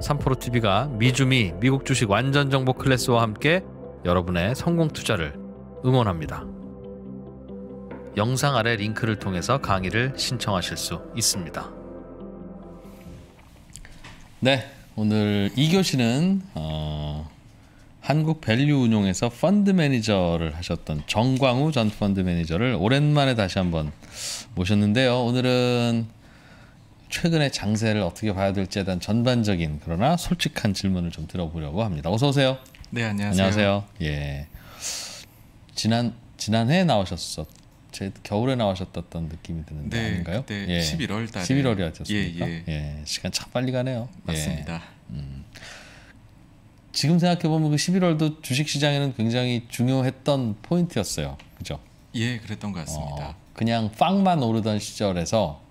삼프로TV가 미주미 미국 주식 완전 정보 클래스와 함께 여러분의 성공 투자를 응원합니다. 영상 아래 링크를 통해서 강의를 신청하실 수 있습니다. 네, 오늘 2교시는 어, 한국 밸류 운용에서 펀드 매니저를 하셨던 정광우 전 펀드 매니저를 오랜만에 다시 한번 모셨는데요. 오늘은 최근의 장세를 어떻게 봐야 될지에 대한 전반적인 그러나 솔직한 질문을 좀 들어보려고 합니다. 어서 오세요. 네, 안녕하세요. 안녕하세요. 예. 지난 지난해 나오셨었 제 겨울에 나오셨던 느낌이 드는데 네, 아닌가요? 네, 예. 11월 달에 11월이었습니까? 예, 예. 예, 시간 참 빨리 가네요. 예. 맞습니다. 음. 지금 생각해 보면 그 11월도 주식 시장에는 굉장히 중요했던 포인트였어요. 그죠? 예, 그랬던 것 같습니다. 어, 그냥 빵만 오르던 시절에서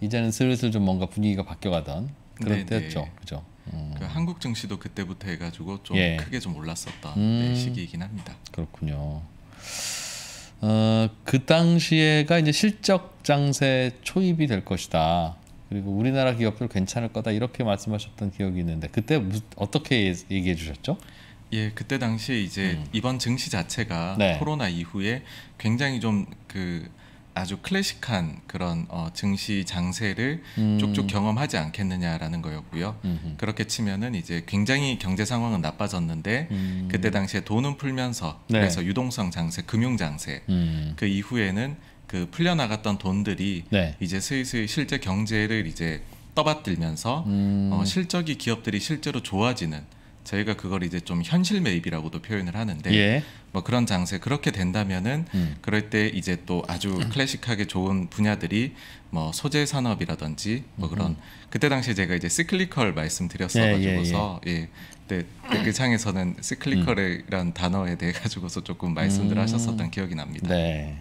이제는 슬슬 좀 뭔가 분위기가 바뀌어가던 그런 네네. 네. 때였죠. 그죠? 음. 그 한국 증시도 그때부터 해가지고 좀 예. 크게 좀 올랐었던 음. 네, 시기이긴 합니다. 그렇군요. 어, 그 당시에가 이제 실적 장세 초입이 될 것이다. 그리고 우리나라 기업들 괜찮을 거다 이렇게 말씀하셨던 기억이 있는데 그때 어떻게 얘기해 주셨죠? 예, 그때 당시에 이제 음. 이번 증시 자체가 네. 코로나 이후에 굉장히 좀그 아주 클래식한 그런 어, 증시 장세를 음. 쭉쭉 경험하지 않겠느냐라는 거였고요. 음흠. 그렇게 치면은 이제 굉장히 경제 상황은 나빠졌는데 음. 그때 당시에 돈은 풀면서 네. 그래서 유동성 장세, 금융 장세 음. 그 이후에는 그 풀려나갔던 돈들이 네. 이제 슬슬 실제 경제를 이제 떠받들면서 음. 어, 실적이 기업들이 실제로 좋아지는 저희가 그걸 이제 좀 현실 매입이라고도 표현을 하는데 예. 뭐 그런 장세 그렇게 된다면은 음. 그럴 때 이제 또 아주 음. 클래식하게 좋은 분야들이 뭐 소재 산업이라든지 뭐 음, 그런 음. 그때 당시에 제가 이제 시클리컬 말씀드렸어가지고서 예, 예, 예. 예. 그때 댓글창에서는 그 시클리컬이란 음. 단어에 대해 가지고서 조금 말씀들 음. 하셨었던 기억이 납니다. 네.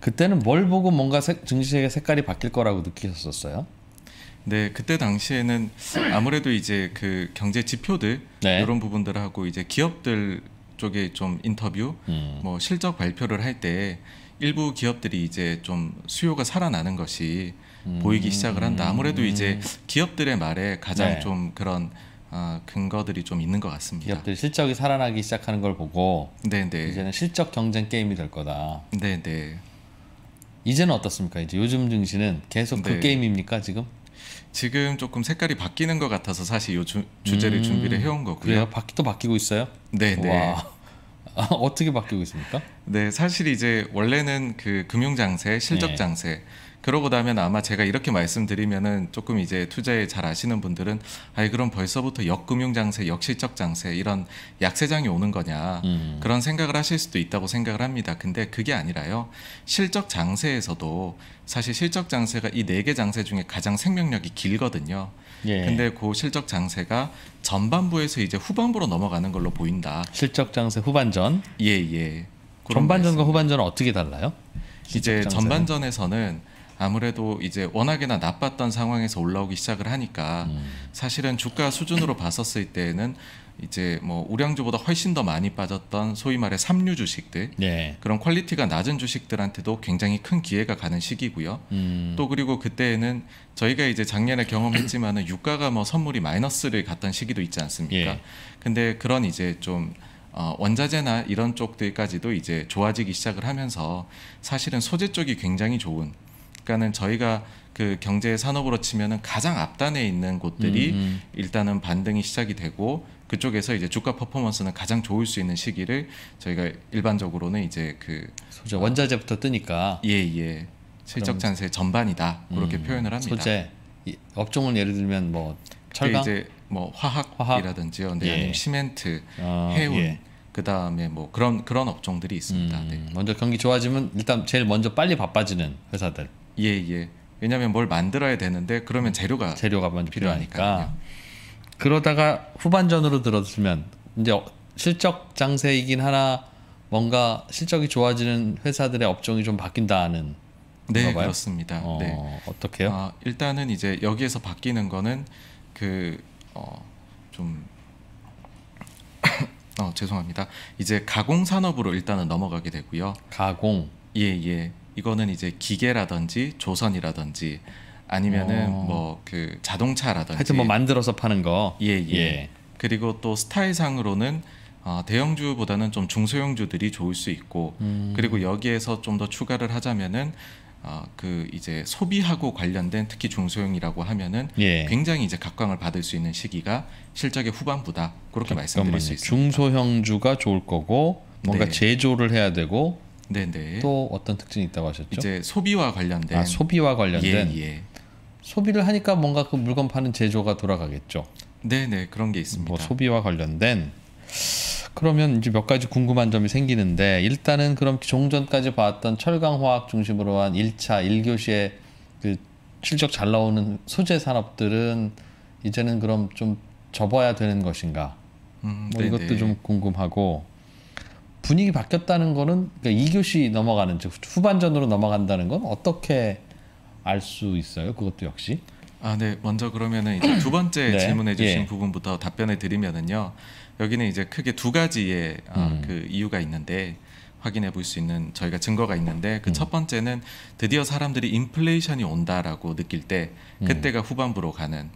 그때는 뭘 보고 뭔가 색, 증시의 색깔이 바뀔 거라고 느끼셨었어요? 네, 그때 당시에는 아무래도 이제 그 경제 지표들 네. 이런 부분들하고 이제 기업들 쪽에 좀 인터뷰, 음. 뭐 실적 발표를 할 때 일부 기업들이 이제 좀 수요가 살아나는 것이 음. 보이기 시작을 한다. 아무래도 이제 기업들의 말에 가장 네. 좀 그런 어, 근거들이 좀 있는 것 같습니다. 기업들 실적이 살아나기 시작하는 걸 보고 네네. 네. 이제는 실적 경쟁 게임이 될 거다. 네네. 네. 이제는 어떻습니까? 이제 요즘 증시는 계속 그 네. 게임입니까 지금? 지금 조금 색깔이 바뀌는 것 같아서 사실 요 주, 제를 음, 준비를 해온 거고요. 예, 바, 또 바뀌고 있어요? 네, 네. 아, 어떻게 바뀌고 있습니까? 네, 사실 이제 원래는 그 금융장세, 실적장세 네. 그러고 나면 아마 제가 이렇게 말씀드리면은 조금 이제 투자에 잘 아시는 분들은 아이 그럼 벌써부터 역금융장세, 역실적장세 이런 약세장이 오는 거냐 음. 그런 생각을 하실 수도 있다고 생각을 합니다. 근데 그게 아니라요. 실적장세에서도 사실 실적장세가 이 네 개 장세 중에 가장 생명력이 길거든요. 예. 근데 그 실적 장세가 전반부에서 이제 후반부로 넘어가는 걸로 보인다. 실적 장세 후반전. 예, 예. 전반전과 후반전은 어떻게 달라요? 이제 전반전에서는 아무래도 이제 워낙에나 나빴던 상황에서 올라오기 시작을 하니까 음. 사실은 주가 수준으로 봤었을 때는 이제 뭐 우량주보다 훨씬 더 많이 빠졌던 소위 말해 삼류 주식들 네. 그런 퀄리티가 낮은 주식들한테도 굉장히 큰 기회가 가는 시기고요. 음. 또 그리고 그때에는 저희가 이제 작년에 경험했지만은 유가가 뭐 선물이 마이너스를 갔던 시기도 있지 않습니까? 예. 근데 그런 이제 좀 어, 원자재나 이런 쪽들까지도 이제 좋아지기 시작을 하면서 사실은 소재 쪽이 굉장히 좋은 그러니까는 저희가 그 경제 산업으로 치면은 가장 앞단에 있는 곳들이 음. 일단은 반등이 시작이 되고 그쪽에서 이제 주가 퍼포먼스는 가장 좋을 수 있는 시기를 저희가 일반적으로는 이제 그 소재 어, 원자재부터 뜨니까 예예 예. 실적 예. 장세 전반이다 그렇게 음, 표현을 합니다. 소재 업종은 예를 들면 뭐 철강 이제 뭐화학이라든지 화학? 네, 예. 아니면 시멘트, 어, 해운 예. 그 다음에 뭐 그런 그런 업종들이 있습니다. 음, 네. 먼저 경기 좋아지면 일단 제일 먼저 빨리 바빠지는 회사들. 예예. 예. 예. 왜냐하면 뭘 만들어야 되는데 그러면 재료가 재료가 먼저 필요하니까. 필요하니까 그러다가 후반전으로 들어서면 이제 실적 장세이긴 하나 뭔가 실적이 좋아지는 회사들의 업종이 좀 바뀐다는 네 봐요? 그렇습니다. 어, 네. 어떻게요? 아, 일단은 이제 여기에서 바뀌는 거는 그좀 어, 어, 죄송합니다. 이제 가공 산업으로 일단은 넘어가게 되고요. 가공. 예 예. 이거는 이제 기계라든지 조선이라든지 아니면은 어. 뭐그 자동차라든지 하여튼 뭐 만들어서 파는 거. 예, 예. 예. 그리고 또 스타일상으로는 어, 대형주보다는 좀 중소형주들이 좋을 수 있고 음. 그리고 여기에서 좀 더 추가를 하자면은 어, 그 이제 소비하고 관련된 특히 중소형이라고 하면은 예. 굉장히 이제 각광을 받을 수 있는 시기가 실적의 후반부다 그렇게 잠깐만요. 말씀드릴 수 있습니다. 중소형주가 좋을 거고 뭔가 네. 제조를 해야 되고 네네. 네. 또 어떤 특징이 있다고 하셨죠? 이제 소비와 관련된 아, 소비와 관련된 예, 예. 소비를 하니까 뭔가 그 물건 파는 제조가 돌아가겠죠. 네네 그런 게 있습니다. 뭐 소비와 관련된 그러면 이제 몇 가지 궁금한 점이 생기는데 일단은 그럼 종전까지 봤던 철강화학 중심으로 한 1차 1교시에 그 실적 잘 나오는 소재 산업들은 이제는 그럼 좀 접어야 되는 것인가? 음, 뭐 이것도 좀 궁금하고 분위기 바뀌었다는 거는 그러니까 2교시 넘어가는 즉 후반전으로 넘어간다는 건 어떻게 알수 있어요? 그것도 역시. 아, 네. 먼저 그러면 이제 두 번째 네. 질문해 주신 예. 부분부터 답변해 드리면은요. 여기는 이제 크게 두 가지의 아, 음. 아, 그 이유가 있는데 확인해 볼 수 있는 저희가 증거가 있는데 그첫 음. 번째는 드디어 사람들이 인플레이션이 온다라고 느낄 때 음. 그때가 후반부로 가는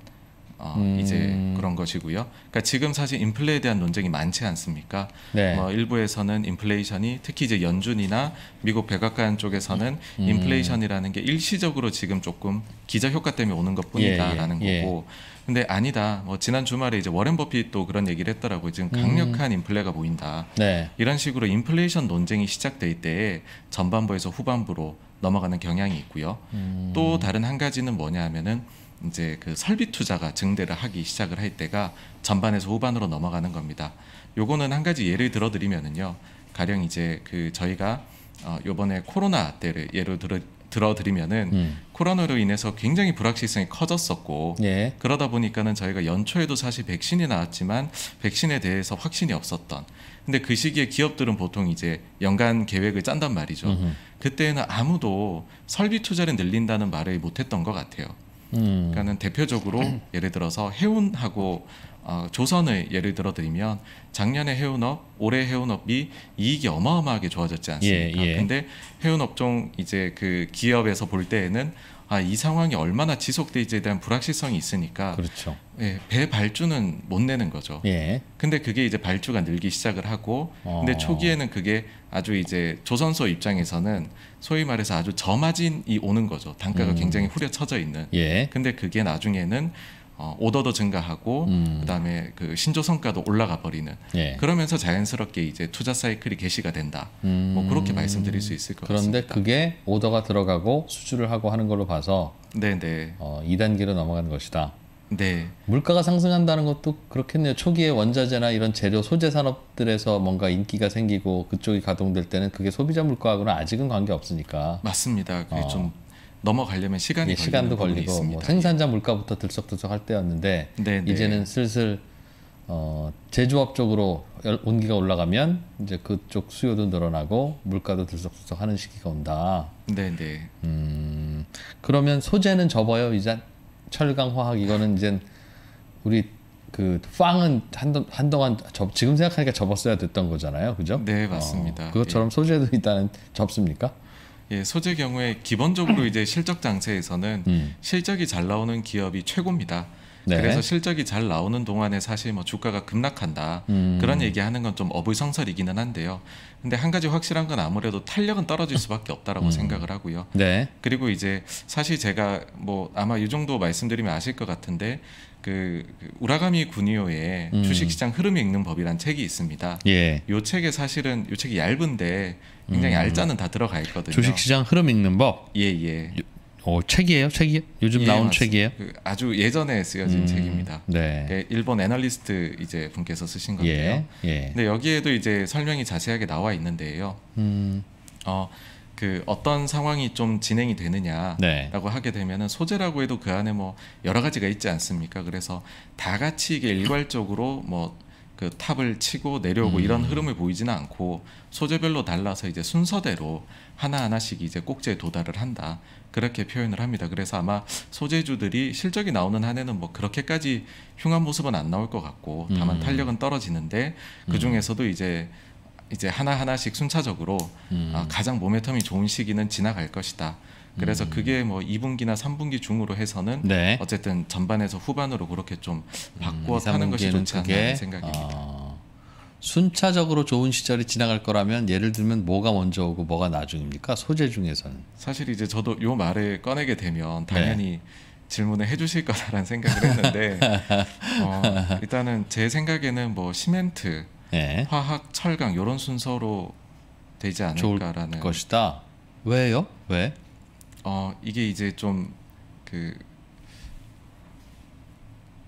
어, 음. 이제 그런 것이고요. 그러니까 지금 사실 인플레에 대한 논쟁이 많지 않습니까? 네. 뭐 일부에서는 인플레이션이 특히 이제 연준이나 미국 백악관 쪽에서는 음. 인플레이션이라는 게 일시적으로 지금 조금 기저 효과 때문에 오는 것뿐이다라는 예, 예, 예. 거고. 근데 아니다. 뭐 지난 주말에 이제 워렌 버핏도 그런 얘기를 했더라고요. 지금 음. 강력한 음. 인플레가 보인다. 네. 이런 식으로 인플레이션 논쟁이 시작될 때에 전반부에서 후반부로 넘어가는 경향이 있고요. 음. 또 다른 한 가지는 뭐냐 하면은 이제 그 설비 투자가 증대를 하기 시작을 할 때가 전반에서 후반으로 넘어가는 겁니다. 요거는 한 가지 예를 들어 드리면은요. 가령 이제 그 저희가 어 요번에 코로나 때를 예로 들어 들어드리면은 음. 코로나로 인해서 굉장히 불확실성이 커졌었고 예. 그러다 보니까는 저희가 연초에도 사실 백신이 나왔지만 백신에 대해서 확신이 없었던 근데 그 시기에 기업들은 보통 이제 연간 계획을 짠단 말이죠 음흠. 그때는 아무도 설비 투자를 늘린다는 말을 못했던 것 같아요 음. 그러니까는 대표적으로 예를 들어서 해운하고 어, 조선을 예를 들어 드리면 작년에 해운업, 올해 해운업이 이익이 어마어마하게 좋아졌지 않습니까? 예, 예. 근데 해운업종 이제 그 기업에서 볼 때에는 아, 이 상황이 얼마나 지속될지에 대한 불확실성이 있으니까 그렇죠. 예, 배 발주는 못 내는 거죠. 예. 근데 그게 이제 발주가 늘기 시작을 하고 어. 근데 초기에는 그게 아주 이제 조선소 입장에서는 소위 말해서 아주 저마진이 오는 거죠. 단가가 음. 굉장히 후려쳐져 있는. 예. 근데 그게 나중에는 어, 오더도 증가하고 음. 그다음에 그 신조 성과도 올라가 버리는 예. 그러면서 자연스럽게 이제 투자 사이클이 개시가 된다. 음. 뭐 그렇게 음. 말씀드릴 수 있을 것 그런데 같습니다. 그런데 그게 오더가 들어가고 수주를 하고 하는 걸로 봐서 네네 어, 2단계로 넘어가는 것이다. 네. 물가가 상승한다는 것도 그렇겠네요. 초기에 원자재나 이런 재료 소재 산업들에서 뭔가 인기가 생기고 그쪽이 가동될 때는 그게 소비자 물가하고는 아직은 관계 없으니까. 맞습니다. 그게 어. 좀 넘어가려면 시간이 예, 시간도 걸리고 뭐 생산자 물가부터 들썩들썩할 때였는데 네네. 네. 이제는 슬슬 어, 제조업 쪽으로 온기가 올라가면 이제 그쪽 수요도 늘어나고 물가도 들썩들썩하는 시기가 온다. 네네. 네. 음, 그러면 소재는 접어요. 이제 철강 화학 이거는 이제 우리 그 빵은 한동, 한동안 접, 지금 생각하니까 접었어야 됐던 거잖아요, 그죠? 네 맞습니다. 어, 그것처럼 예. 소재도 일단 접습니까? 예, 소재 경우에 기본적으로 이제 실적 장세에서는 음. 실적이 잘 나오는 기업이 최고입니다. 네. 그래서 실적이 잘 나오는 동안에 사실 뭐 주가가 급락한다 음. 그런 얘기하는 건 좀 어불성설이기는 한데요. 근데 한 가지 확실한 건 아무래도 탄력은 떨어질 수밖에 없다라고 음. 생각을 하고요. 네. 그리고 이제 사실 제가 뭐 아마 이 정도 말씀드리면 아실 것 같은데 그 우라가미 군이오의 음. 주식시장 흐름 읽는 법이란 책이 있습니다. 예. 요 책에 사실은 요 책이 얇은데 굉장히 음. 알짜는 다 들어가 있거든요. 주식시장 흐름 읽는 법. 예 예. 오, 어, 책이에요? 책이 요즘 예, 나온 맞습니다. 책이에요? 그 아주 예전에 쓰여진 음, 책입니다. 네. 예, 일본 애널리스트 이제 분께서 쓰신 예, 건데요. 예, 근데 여기에도 이제 설명이 자세하게 나와 있는데요. 음. 어, 그 어떤 상황이 좀 진행이 되느냐라고 네. 하게 되면은 소재라고 해도 그 안에 뭐 여러 가지가 있지 않습니까? 그래서 다 같이 이게 일괄적으로 뭐그 탑을 치고 내려오고 음. 이런 흐름을 보이지는 않고 소재별로 달라서 이제 순서대로 하나하나씩 이제 꼭지에 도달을 한다. 그렇게 표현을 합니다. 그래서 아마 소재주들이 실적이 나오는 한해는뭐 그렇게까지 흉한 모습은 안 나올 것 같고 다만 음. 탄력은 떨어지는데 그 음. 중에서도 이제 이제 하나 하나씩 순차적으로 음. 아, 가장 모멘텀이 좋은 시기는 지나갈 것이다. 그래서 음. 그게 뭐 2분기나 3분기 중으로 해서는 네. 어쨌든 전반에서 후반으로 그렇게 좀 음, 바꿔 음, 타는 것이 좋지 않나 생각입니다. 어, 순차적으로 좋은 시절이 지나갈 거라면 예를 들면 뭐가 먼저 오고 뭐가 나중입니까? 소재 중에서는 사실 이제 저도 요 말을 꺼내게 되면 네. 당연히 네. 질문을 해주실 거다라는 생각을 했는데 어, 일단은 제 생각에는 뭐 시멘트, 네. 화학, 철강 이런 순서로 되지 않을까라는 것이다. 왜요? 왜? 어 이게 이제 좀 그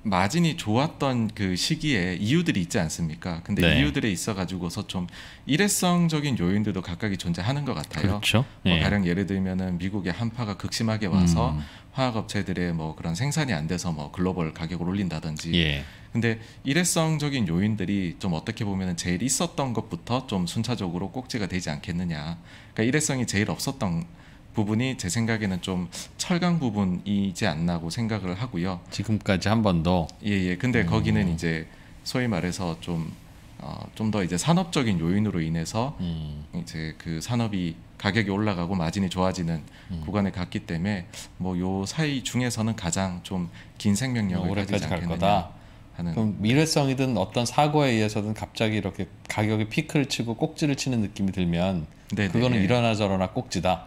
마진이 좋았던 그 시기에 이유들이 있지 않습니까? 근데 네. 이유들에 있어 가지고서 좀 일회성적인 요인들도 각각이 존재하는 것 같아요. 그렇죠. 네. 뭐 예. 가령 예를 들면은 미국의 한파가 극심하게 와서 음. 화학업체들의 뭐 그런 생산이 안 돼서 뭐 글로벌 가격을 올린다든지. 예. 근데 일회성적인 요인들이 좀 어떻게 보면은 제일 있었던 것부터 좀 순차적으로 꼭지가 되지 않겠느냐. 그러니까 일회성이 제일 없었던 부분이 제 생각에는 좀 철강 부분이지 않나고 생각을 하고요. 지금까지 한번도 예예. 근데 음. 거기는 이제 소위 말해서 좀 어, 좀 더 이제 산업적인 요인으로 인해서 음. 이제 그 산업이 가격이 올라가고 마진이 좋아지는 음. 구간에 갔기 때문에 뭐 요 사이 중에서는 가장 좀 긴 생명력을 어, 가지지 않겠느냐 하는 그럼 미래성이든 어떤 사고에 의해서든 갑자기 이렇게 가격이 피크를 치고 꼭지를 치는 느낌이 들면 네네. 그거는 예. 일어나 저러나 꼭지다.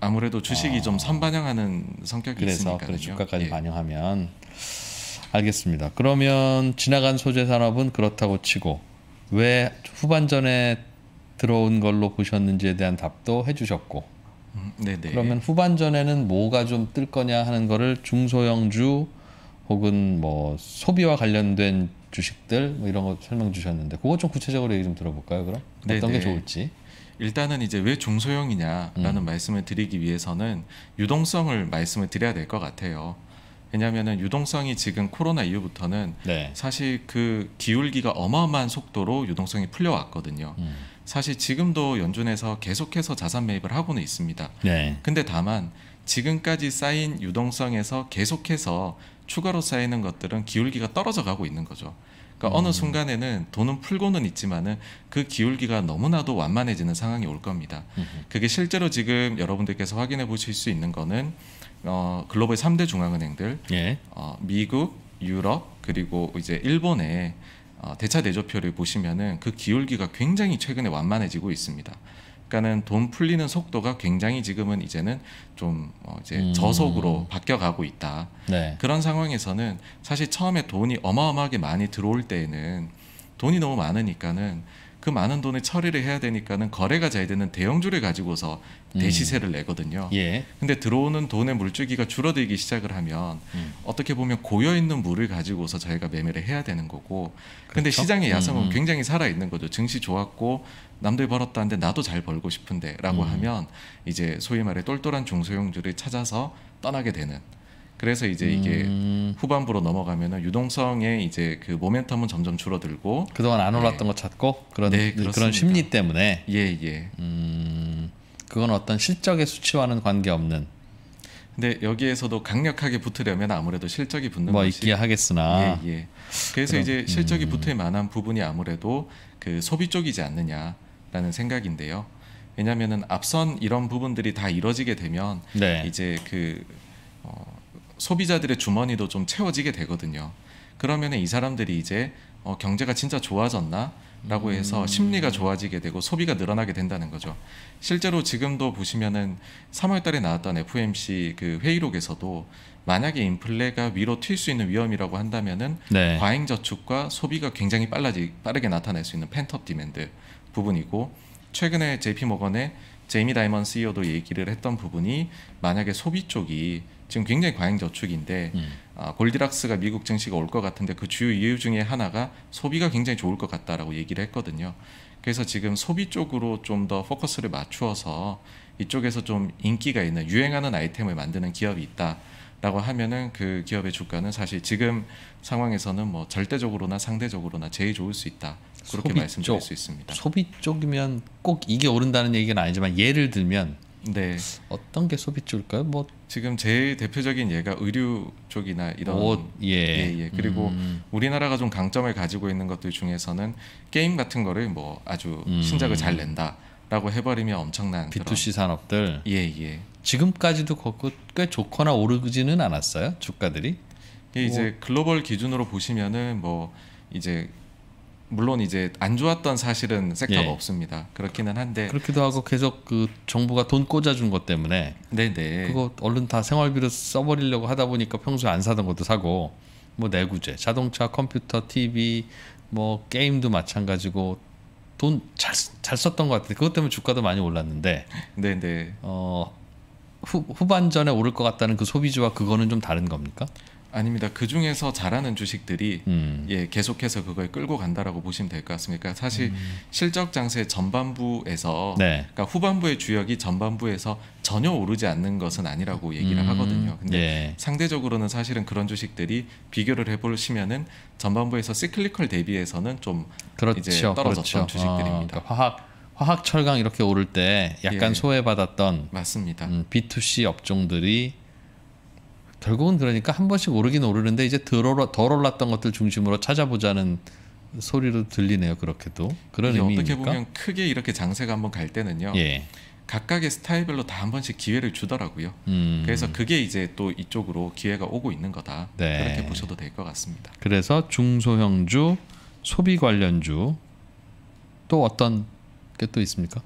아무래도 주식이 어. 좀 선반영하는 성격이 그래서 있으니까요. 그래서 주가까지 예. 반영하면 알겠습니다. 그러면 지나간 소재 산업은 그렇다고 치고 왜 후반전에 들어온 걸로 보셨는지에 대한 답도 해주셨고 음, 네, 네. 그러면 후반전에는 뭐가 좀 뜰 거냐 하는 거를 중소형주 혹은 뭐 소비와 관련된 주식들 뭐 이런 거 설명 주셨는데 그거 좀 구체적으로 얘기 좀 들어볼까요 그럼 네네. 어떤 게 네. 좋을지 일단은 이제 왜 중소형이냐라는 음. 말씀을 드리기 위해서는 유동성을 말씀을 드려야 될 것 같아요. 왜냐하면 유동성이 지금 코로나 이후부터는 네. 사실 그 기울기가 어마어마한 속도로 유동성이 풀려왔거든요. 음. 사실 지금도 연준에서 계속해서 자산 매입을 하고는 있습니다. 네. 근데 다만 지금까지 쌓인 유동성에서 계속해서 추가로 쌓이는 것들은 기울기가 떨어져 가고 있는 거죠. 그러니까 음. 어느 순간에는 돈은 풀고는 있지만은 그 기울기가 너무나도 완만해지는 상황이 올 겁니다. 음 그게 실제로 지금 여러분들께서 확인해 보실 수 있는 거는 어, 글로벌 삼대 중앙은행들 예. 어, 미국, 유럽 그리고 이제 일본의 어, 대차 대조표를 보시면은 그 기울기가 굉장히 최근에 완만해지고 있습니다. 그러니까는 돈 풀리는 속도가 굉장히 지금은 이제는 좀 어, 이제 음. 저속으로 바뀌어가고 있다. 네. 그런 상황에서는 사실 처음에 돈이 어마어마하게 많이 들어올 때에는 돈이 너무 많으니까는 그 많은 돈을 처리를 해야 되니까는 거래가 잘 되는 대형주를 가지고서 음. 대시세를 내거든요. 예. 근데 들어오는 돈의 물줄기가 줄어들기 시작을 하면 음. 어떻게 보면 고여 있는 물을 가지고서 저희가 매매를 해야 되는 거고. 그렇죠? 근데 시장의 야성은 음. 음. 굉장히 살아 있는 거죠. 증시 좋았고 남들 벌었다는데 나도 잘 벌고 싶은데라고 음. 하면 이제 소위 말해 똘똘한 중소형주를 찾아서 떠나게 되는 그래서 이제 이게 음. 후반부로 넘어가면 유동성의 이제 그 모멘텀은 점점 줄어들고 그동안 안 네. 올랐던 네. 거 찾고 그런 네, 그런 심리 때문에 예예 예. 음, 그건 어떤 실적의 수치와는 관계없는 근데 여기에서도 강력하게 붙으려면 아무래도 실적이 붙는 뭐 것이 있기야 하겠으나 예, 예. 그래서 그럼, 이제 실적이 음. 붙을 만한 부분이 아무래도 그 소비 쪽이지 않느냐 라는 생각인데요. 왜냐하면은 앞선 이런 부분들이 다이루어지게 되면 네. 이제 그 어, 소비자들의 주머니도 좀 채워지게 되거든요. 그러면은 이 사람들이 이제 어, 경제가 진짜 좋아졌나? 라고 해서 음. 심리가 좋아지게 되고 소비가 늘어나게 된다는 거죠. 실제로 지금도 보시면은 3월 달에 나왔던 FOMC 그 회의록에서도 만약에 인플레가 위로 튈 수 있는 위험이라고 한다면은 네. 과잉 저축과 소비가 굉장히 빨라지 빠르게 나타날 수 있는 펜트업 디맨드 부분이고 최근에 JP 모건의 제이미 다이먼 CEO도 얘기를 했던 부분이 만약에 소비 쪽이 지금 굉장히 과잉 저축인데 음. 아, 골디락스가 미국 증시가 올 것 같은데 그 주요 이유 중에 하나가 소비가 굉장히 좋을 것 같다라고 얘기를 했거든요. 그래서 지금 소비 쪽으로 좀 더 포커스를 맞추어서 이쪽에서 좀 인기가 있는 유행하는 아이템을 만드는 기업이 있다라고 하면은 그 기업의 주가는 사실 지금 상황에서는 뭐 절대적으로나 상대적으로나 제일 좋을 수 있다. 그렇게 소비 말씀드릴 쪽, 수 있습니다. 소비 쪽이면 꼭 이게 오른다는 얘기는 아니지만 예를 들면 네. 어떤 게 소비 쪽일까요? 뭐 지금 제일 대표적인 예가 의류 쪽이나 이런 옷, 예. 예, 예. 그리고 음. 우리나라가 좀 강점을 가지고 있는 것들 중에서는 게임 같은 거를 뭐 아주 음. 신작을 잘 낸다라고 해버리면 엄청난 B2C 그런... 산업들 예 예. 지금까지도 꽤 좋거나 오르지는 않았어요 주가들이? 예, 이제 뭐... 글로벌 기준으로 보시면은 뭐 이제 물론 이제 안 좋았던 사실은 섹터가 예. 없습니다. 그렇기는 한데 그렇기도 하고 계속 그 정부가 돈 꽂아준 것 때문에 네네 그거 얼른 다 생활비로 써버리려고 하다 보니까 평소에 안 사던 것도 사고 뭐 내구재, 자동차, 컴퓨터, TV 뭐 게임도 마찬가지고 돈 잘 잘 썼던 것같아요 그것 때문에 주가도 많이 올랐는데 네네 어 후, 후반전에 오를 것 같다는 그 소비주와 그거는 좀 다른 겁니까? 아닙니다. 그 중에서 잘하는 주식들이 음. 예 계속해서 그걸 끌고 간다라고 보시면 될 것 같습니다. 그러니까 사실 음. 실적 장세 전반부에서 네. 그러니까 후반부의 주역이 전반부에서 전혀 오르지 않는 것은 아니라고 얘기를 음. 하거든요. 근데 예. 상대적으로는 사실은 그런 주식들이 비교를 해보시면은 전반부에서 시클리컬 대비해서는 좀 그렇죠. 이제 그렇죠. 떨어졌던 그렇죠. 주식들입니다. 어, 그러니까 화학 화학 철강 이렇게 오를 때 약간 예. 소외받았던 맞습니다. 음, B2C 업종들이 결국은 그러니까 한 번씩 오르긴 오르는데 이제 덜, 올라, 덜 올랐던 것들 중심으로 찾아보자는 소리로 들리네요. 그렇게도 그런 의미니까 어떻게 보면 크게 이렇게 장세가 한번 갈 때는요. 예. 각각의 스타일별로 다 한 번씩 기회를 주더라고요. 음. 그래서 그게 이제 또 이쪽으로 기회가 오고 있는 거다. 네. 그렇게 보셔도 될 것 같습니다. 그래서 중소형주, 소비 관련주 또 어떤 게 또 있습니까?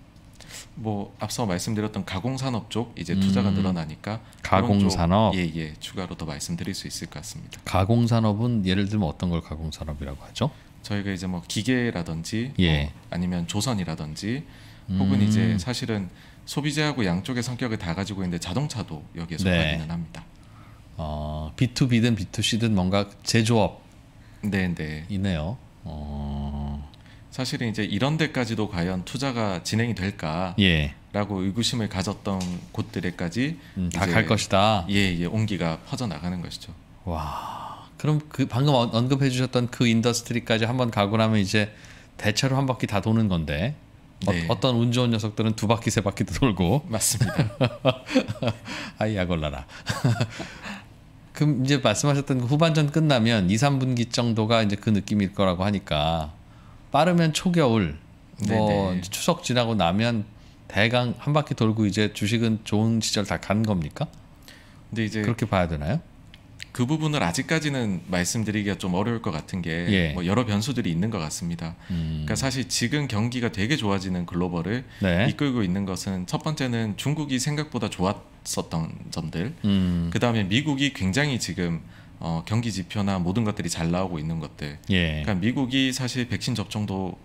뭐 앞서 말씀드렸던 가공산업 쪽 이제 음. 투자가 음, 늘어나니까 가공산업 예예 예, 추가로 더 말씀드릴 수 있을 것 같습니다. 가공산업은 예를 들면 어떤 걸 가공산업이라고 하죠? 저희가 이제 뭐 기계라든지 예. 뭐 아니면 조선이라든지 음. 혹은 이제 사실은 소비자하고 양쪽의 성격을 다 가지고 있는데 자동차도 여기에 네. 속하기는 네. 합니다. 어, B2B든 B2C든 뭔가 제조업 네네 네. 이네요. 어... 사실은 이제 이런 데까지도 과연 투자가 진행이 될까? 라고 예. 의구심을 가졌던 곳들에까지 음, 다갈 것이다. 예, 예, 온기가 퍼져 나가는 것이죠. 와. 그럼 그 방금 언급해 주셨던 그 인더스트리까지 한번 가고 나면 이제 대체로 한 바퀴 다 도는 건데 어, 네. 어, 떤운 좋은 녀석들은 두 바퀴 세 바퀴도 돌고 맞습니다. 아이야 걸라라. 그럼 이제 말씀하셨던 그 후반전 끝나면 2, 3분기 정도가 이제 그 느낌일 거라고 하니까 빠르면 초겨울, 뭐 네네. 추석 지나고 나면 대강 한 바퀴 돌고 이제 주식은 좋은 시절 다 간 겁니까? 근데 이제 그렇게 봐야 되나요? 그 부분을 아직까지는 말씀드리기가 좀 어려울 것 같은 게 예. 뭐 여러 변수들이 있는 것 같습니다. 음. 그러니까 사실 지금 경기가 되게 좋아지는 글로벌을 네. 이끌고 있는 것은 첫 번째는 중국이 생각보다 좋았었던 점들, 음. 그 다음에 미국이 굉장히 지금 어, 경기 지표나 모든 것들이 잘 나오고 있는 것들. 예. 그러니까 미국이 사실 백신 접종도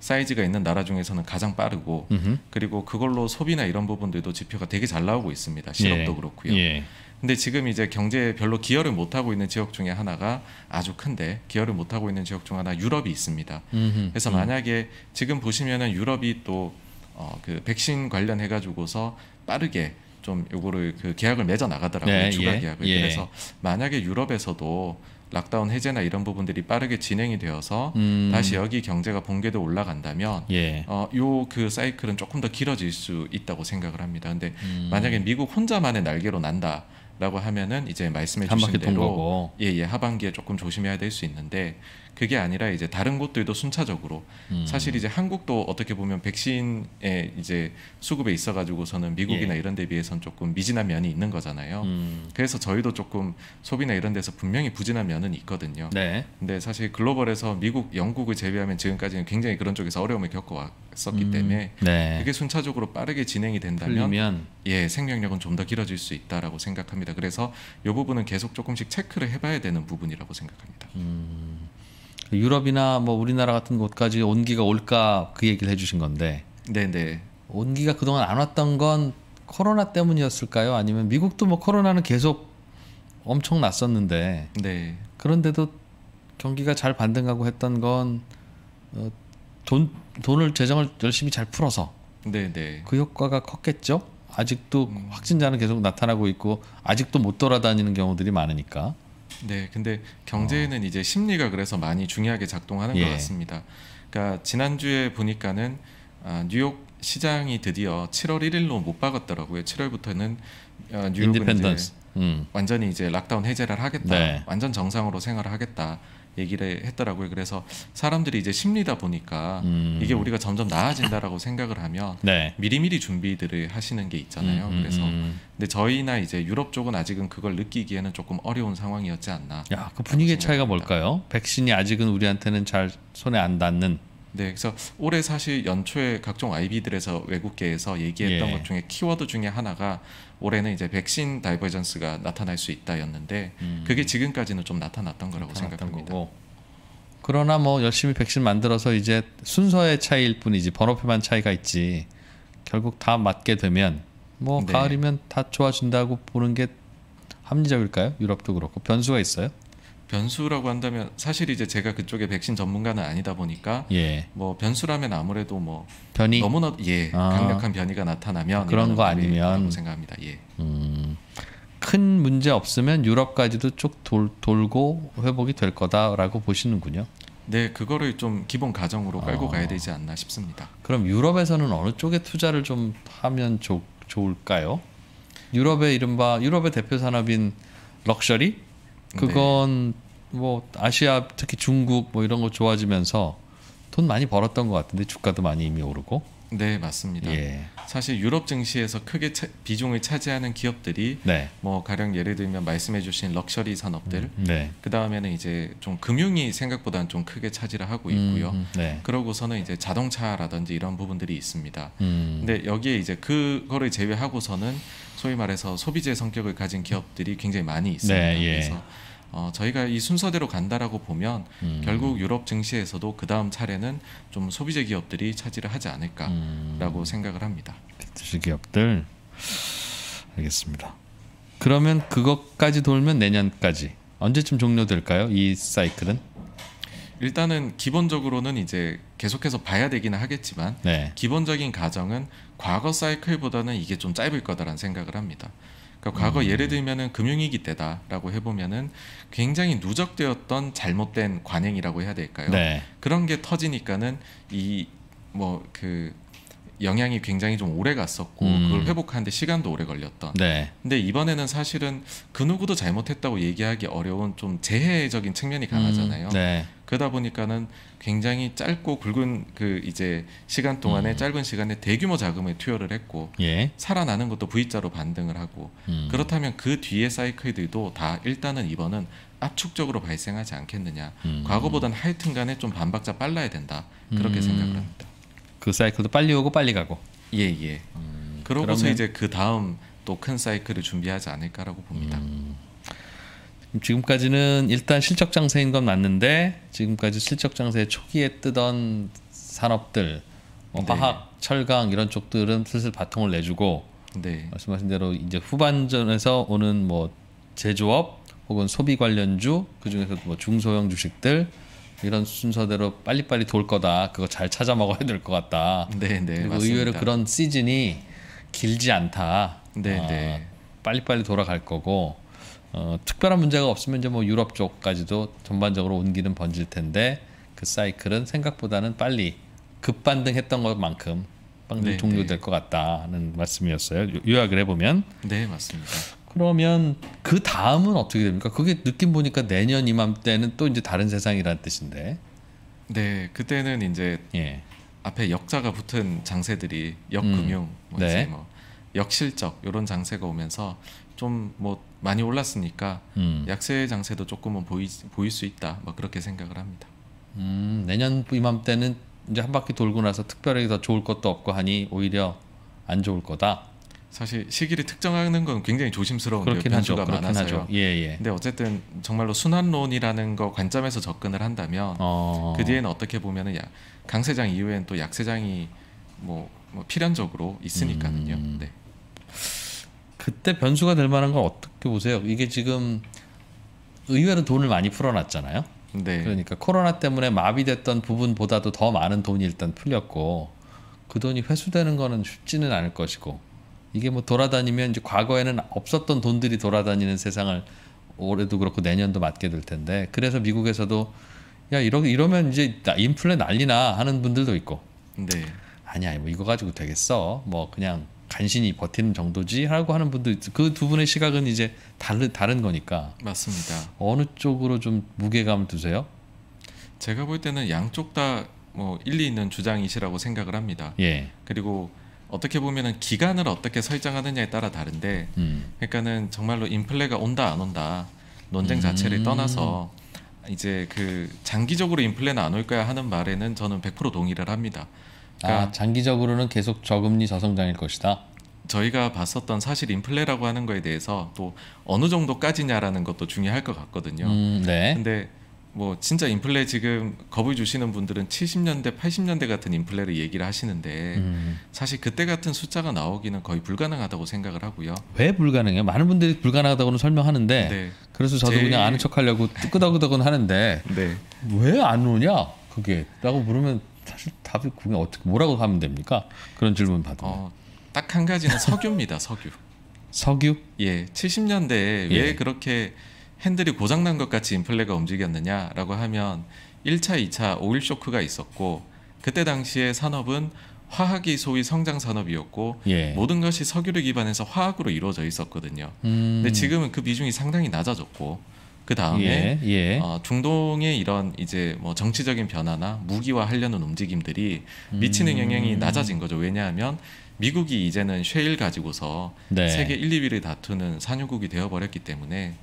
사이즈가 있는 나라 중에서는 가장 빠르고 음흠. 그리고 그걸로 소비나 이런 부분들도 지표가 되게 잘 나오고 있습니다. 실업도 예. 그렇고요. 예. 근데 지금 이제 경제에 별로 기여를 못 하고 있는 지역 중에 하나가 아주 큰데 기여를 못 하고 있는 지역 중 하나 유럽이 있습니다. 음흠. 그래서 음. 만약에 지금 보시면은 유럽이 또 어, 그 백신 관련해 가지고서 빠르게 좀 요거를 그 계약을 맺어 나가더라고요. 네, 주간 예, 계약을. 예. 그래서 만약에 유럽에서도 락다운 해제나 이런 부분들이 빠르게 진행이 되어서 음. 다시 여기 경제가 붕괴도 올라간다면 예. 어, 요 그 사이클은 조금 더 길어질 수 있다고 생각을 합니다. 근데 음. 만약에 미국 혼자만의 날개로 난다. 라고 하면은 이제 말씀해 주신 대로 예예 예, 하반기에 조금 조심해야 될 수 있는데 그게 아니라 이제 다른 곳들도 순차적으로 음. 사실 이제 한국도 어떻게 보면 백신의 이제 수급에 있어 가지고서는 미국이나 예. 이런 데비해서는 조금 미진한 면이 있는 거잖아요. 음. 그래서 저희도 조금 소비나 이런 데서 분명히 부진한 면은 있거든요. 네. 근데 사실 글로벌에서 미국, 영국을 제외하면 지금까지는 굉장히 그런 쪽에서 어려움을 겪어왔었기 음. 때문에 네. 그게 순차적으로 빠르게 진행이 된다면 풀리면. 예, 생명력은 좀 더 길어질 수 있다라고 생각합니다. 그래서 이 부분은 계속 조금씩 체크를 해봐야 되는 부분이라고 생각합니다. 음. 유럽이나 뭐 우리나라 같은 곳까지 온기가 올까 그 얘기를 해주신 건데. 네네. 네. 온기가 그동안 안 왔던 건 코로나 때문이었을까요? 아니면 미국도 뭐 코로나는 계속 엄청 났었는데. 네. 그런데도 경기가 잘 반등하고 했던 건 어, 돈, 을 재정을 열심히 잘 풀어서. 네네. 네. 그 효과가 컸겠죠? 아직도 음. 확진자는 계속 나타나고 있고 아직도 못 돌아다니는 경우들이 많으니까. 네, 근데 경제는 어. 이제 심리가 그래서 많이 중요하게 작동하는 예. 것 같습니다. 그러니까 지난주에 보니까는 아, 뉴욕 시장이 드디어 7월 1일로 못 박았더라고요. 7월부터는 어, 아, 뉴욕은 이제 음. 완전히 이제 락다운 해제를 하겠다, 네. 완전 정상으로 생활을 하겠다. 얘기를 했더라고요. 그래서 사람들이 이제 심리다 보니까 음. 이게 우리가 점점 나아진다라고 생각을 하면 네. 미리미리 준비들을 하시는 게 있잖아요. 음, 음 그래서 음, 음. 근데 저희나 이제 유럽 쪽은 아직은 그걸 느끼기에는 조금 어려운 상황이었지 않나. 야, 그 분위기의 차이가 뭘까요? 백신이 아직은 우리한테는 잘 손에 안 닿는 네, 그래서 올해 사실 연초에 각종 IB들에서 외국계에서 얘기했던 예. 것 중에 키워드 중에 하나가 올해는 이제 백신 다이버전스가 나타날 수 있다였는데 음. 그게 지금까지는 좀 나타났던 거라고 나타났던 생각합니다. 거고. 그러나 뭐 열심히 백신 만들어서 이제 순서의 차이일 뿐이지 번호표만 차이가 있지 결국 다 맞게 되면 뭐 네. 가을이면 다 좋아진다고 보는 게 합리적일까요? 유럽도 그렇고 변수가 있어요? 변수라고 한다면 사실 이제 제가 그쪽에 백신 전문가는 아니다 보니까 예. 뭐 변수라면 아무래도 뭐 변이 너무나 예 아. 강력한 변이가 나타나면 그런 거 아니면 생각합니다. 예. 음. 큰 문제 없으면 유럽까지도 쭉 돌, 돌고 회복이 될 거다라고 보시는군요. 네, 그거를 좀 기본 가정으로 깔고 어. 아. 가야 되지 않나 싶습니다. 그럼 유럽에서는 어느 쪽에 투자를 좀 하면 좋, 좋을까요? 유럽의 이른바 유럽의 대표 산업인 럭셔리 그건 네. 뭐 아시아 특히 중국 뭐 이런 거 좋아지면서 돈 많이 벌었던 것 같은데 주가도 많이 이미 오르고 네 맞습니다. 예. 사실 유럽 증시에서 크게 차, 비중을 차지하는 기업들이 네. 뭐 가령 예를 들면 말씀해주신 럭셔리 산업들, 음, 네. 그 다음에는 이제 좀 금융이 생각보다는 좀 크게 차지를 하고 음, 있고요. 음, 네. 그러고서는 이제 자동차라든지 이런 부분들이 있습니다. 음. 근데 여기에 이제 그거를 제외하고서는 소위 말해서 소비재 성격을 가진 기업들이 굉장히 많이 있습니다. 네, 예. 그래서 어, 저희가 이 순서대로 간다라고 보면 음. 결국 유럽 증시에서도 그 다음 차례는 좀 소비재 기업들이 차지를 하지 않을까라고 음. 생각을 합니다. 소비재 기업들 알겠습니다. 그러면 그것까지 돌면 내년까지 언제쯤 종료될까요? 이 사이클은? 일단은 기본적으로는 이제 계속해서 봐야 되기는 하겠지만 네. 기본적인 가정은 과거 사이클보다는 이게 좀 짧을 거다라는 생각을 합니다. 그러니까 과거 음. 예를 들면은 금융위기 때다라고 해보면은 굉장히 누적되었던 잘못된 관행이라고 해야 될까요? 네. 그런 게 터지니까는 이뭐그 영향이 굉장히 좀 오래 갔었고 음. 그걸 회복하는데 시간도 오래 걸렸던. 네. 근데 이번에는 사실은 그 누구도 잘못했다고 얘기하기 어려운 좀 재해적인 측면이 강하잖아요. 음. 네. 그러다 보니까는 굉장히 짧고 굵은 그 이제 시간 동안에 음. 짧은 시간에 대규모 자금을 투여를 했고 예. 살아나는 것도 V자로 반등을 하고 음. 그렇다면 그 뒤에 사이클들도 다 일단은 이번은 압축적으로 발생하지 않겠느냐. 음. 과거보다는 하여튼간에 좀 반박자 빨라야 된다. 그렇게 음. 생각을 합니다. 그 사이클도 빨리 오고 빨리 가고. 예 예. 음, 그러고서 그러면... 이제 그 다음 또 큰 사이클을 준비하지 않을까라고 봅니다. 음. 지금까지는 일단 실적 장세인 건 맞는데 지금까지 실적 장세 초기에 뜨던 산업들 뭐 네. 화학, 철강 이런 쪽들은 슬슬 바통을 내주고 네. 말씀하신 대로 이제 후반전에서 오는 뭐 제조업 혹은 소비 관련주 그 중에서 뭐 중소형 주식들 이런 순서대로 빨리빨리 돌 거다. 그거 잘 찾아 먹어야 될 것 같다. 네, 네. 그리고 의외로 그런 시즌이 길지 않다. 네, 어, 네. 빨리빨리 돌아갈 거고 어, 특별한 문제가 없으면 이제 뭐 유럽 쪽까지도 전반적으로 온기는 번질 텐데 그 사이클은 생각보다는 빨리 급반등했던 것만큼 빨리 네, 종료될 네. 것 같다는 말씀이었어요. 요약을 해보면 네 맞습니다. 그러면 그 다음은 어떻게 됩니까? 그게 느낌 보니까 내년 이맘때는 또 이제 다른 세상이라는 뜻인데. 네, 그때는 이제 예. 앞에 역자가 붙은 장세들이 역금융, 음. 뭐 네. 뭐 역실적 이런 장세가 오면서 좀 뭐 많이 올랐으니까 음. 약세 장세도 조금은 보이, 보일 수 있다. 막 그렇게 생각을 합니다. 음, 내년 이맘때는 이제 한 바퀴 돌고 나서 특별하게 더 좋을 것도 없고 하니 오히려 안 좋을 거다. 사실 시기를 특정하는 건 굉장히 조심스러운 그 변수가 많아서요. 그 예, 예. 근데 어쨌든 정말로 순환론이라는 거 관점에서 접근을 한다면 어... 그 뒤에는 어떻게 보면은 야, 강세장 이후엔또 약세장이 뭐, 뭐 필연적으로 있으니까는요. 음... 네. 그때 변수가 될 만한 건 어떻게 보세요? 이게 지금 의외로 돈을 많이 풀어놨잖아요. 네. 그러니까 코로나 때문에 마비됐던 부분보다도 더 많은 돈이 일단 풀렸고 그 돈이 회수되는 거는 쉽지는 않을 것이고 이게 뭐 돌아다니면 이제 과거에는 없었던 돈들이 돌아다니는 세상을 올해도 그렇고 내년도 맞게 될 텐데 그래서 미국에서도 야 이러 이러면 이제 인플레 난리나 하는 분들도 있고 네. 아니야 뭐 이거 가지고 되겠어 뭐 그냥 간신히 버티는 정도지 라고 하는 분도 그두 분의 시각은 이제 다른 다른 거니까 맞습니다. 어느 쪽으로 좀 무게감을 두세요? 제가 볼 때는 양쪽 다 뭐 일리 있는 주장이시라고 생각을 합니다. 예. 그리고 어떻게 보면은 기간을 어떻게 설정하느냐에 따라 다른데 음. 그러니까는 정말로 인플레가 온다 안 온다 논쟁 자체를 음. 떠나서 이제 그 장기적으로 인플레는 안 올 거야 하는 말에는 저는 100% 동의를 합니다. 아, 그러니까 아, 장기적으로는 계속 저금리 저성장일 것이다. 저희가 봤었던 사실 인플레라고 하는 거에 대해서 또 어느 정도까지냐라는 것도 중요할 것 같거든요. 음, 네. 근데 뭐 진짜 인플레 지금 겁을 주시는 분들은 70년대, 80년대 같은 인플레를 얘기를 하시는데 음. 사실 그때 같은 숫자가 나오기는 거의 불가능하다고 생각을 하고요. 왜 불가능해요? 많은 분들이 불가능하다고는 설명하는데 네. 그래서 저도 제 그냥 아는 척하려고 뜨끄덕끄덕은 하는데 네. 왜안 오냐 그게라고 물으면 사실 답이 그게 어떻게 뭐라고 하면 됩니까? 그런 질문 받으면 어, 딱한 가지는 석유입니다. 석유. 석유? 예, 70년대에 예. 왜 그렇게 핸들이 고장난 것 같이 인플레가 움직였느냐라고 하면 1차, 2차 오일 쇼크가 있었고 그때 당시에 산업은 화학이 소위 성장 산업이었고 예. 모든 것이 석유를 기반해서 화학으로 이루어져 있었거든요. 음. 근데 지금은 그 비중이 상당히 낮아졌고 그 다음에 예, 예. 어, 중동의 이런 이제 뭐 정치적인 변화나 무기화하려는 움직임들이 미치는 음. 영향이 낮아진 거죠. 왜냐하면 미국이 이제는 쉐일 가지고서 네. 세계 1, 2위를 다투는 산유국이 되어버렸기 때문에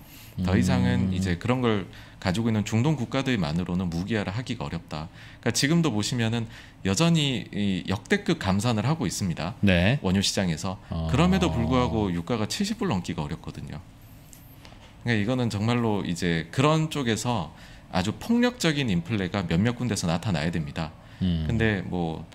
더 이상은 음. 이제 그런 걸 가지고 있는 중동 국가들만으로는 무기화를 하기가 어렵다. 그러니까 지금도 보시면은 여전히 이 역대급 감산을 하고 있습니다. 네. 원유 시장에서 어... 그럼에도 불구하고 유가가 70불 넘기가 어렵거든요. 그러니까 이거는 정말로 이제 그런 쪽에서 아주 폭력적인 인플레가 몇몇 군데서 나타나야 됩니다. 음. 근데 뭐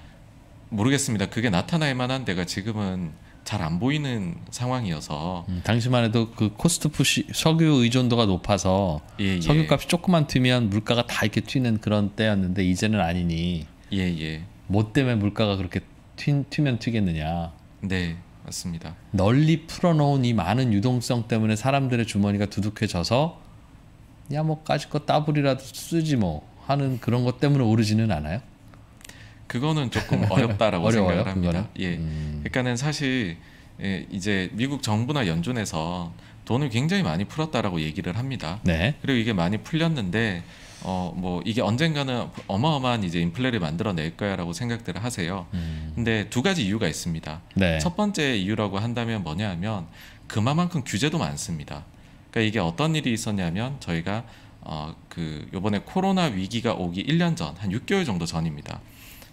모르겠습니다. 그게 나타날 만한 데가 지금은 잘안 보이는 상황이어서 음, 당시만 해도 그 코스트 푸시 석유 의존도가 높아서 예, 예. 석유값이 조금만 튀면 물가가 다 이렇게 튀는 그런 때였는데 이제는 아니니 예예 예. 뭐 때문에 물가가 그렇게 튀, 튀면 튀겠느냐 네 맞습니다 널리 풀어놓은 이 많은 유동성 때문에 사람들의 주머니가 두둑해져서 야 뭐 까짓 거 따블이라도 쓰지 뭐 하는 그런 것 때문에 오르지는 않아요? 그거는 조금 어렵다라고 생각을 합니다. 그거는? 예, 음. 그러니까는 사실 예, 이제 미국 정부나 연준에서 돈을 굉장히 많이 풀었다라고 얘기를 합니다. 네. 그리고 이게 많이 풀렸는데 어 뭐 이게 언젠가는 어마어마한 이제 인플레를 만들어낼 거야라고 생각들을 하세요. 음. 근데 두 가지 이유가 있습니다. 네. 첫 번째 이유라고 한다면 뭐냐하면 그만큼 규제도 많습니다. 그러니까 이게 어떤 일이 있었냐면 저희가 어 그 요번에 코로나 위기가 오기 1년 전한 6개월 정도 전입니다.